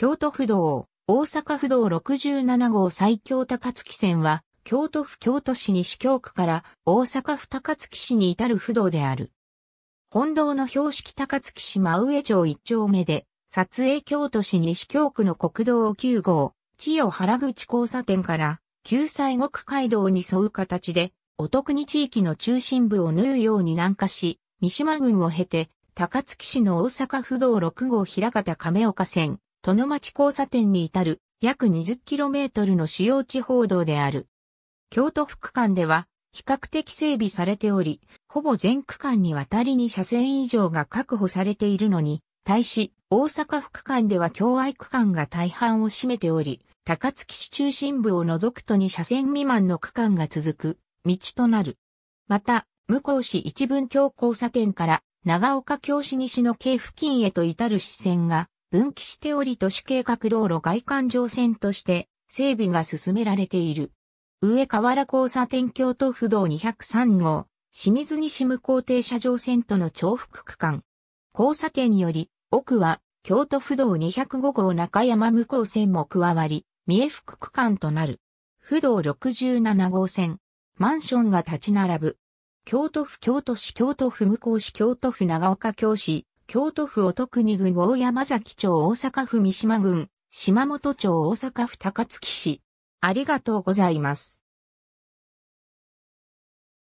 京都府道、大阪府道67号最強高槻線は、京都府京都市西京区から大阪府高槻市に至る府道である。本道の標識高槻市真上町一丁目で、撮影京都市西京区の国道9号、千代原口交差点から、旧西国街道に沿う形で、お得に地域の中心部を縫うように南下し、三島郡を経て、高槻市の大阪府道6号平方亀岡線、の町交差点に至る約 20km の主要地方道である。京都府区間では比較的整備されており、ほぼ全区間にわたりに車線以上が確保されているのに、対し大阪府区間では境愛区間が大半を占めており、高槻市中心部を除くと2車線未満の区間が続く道となる。また、向こう市一文京交差点から長岡京市西の京付近へと至る支線が分岐しており都市計画道路外環状線として整備が進められている。上河原交差点京都府道203号、清水西向こ停車場線との重複区間。交差点により、奥は京都府道205号中山向こう線も加わり、三重福区間となる。府道67号線。マンションが立ち並ぶ。京都府京都市京都府向こう市京都府長岡京市京都府乙国郡大山崎町大阪府三島郡、島本町大阪府高槻市。ありがとうございます。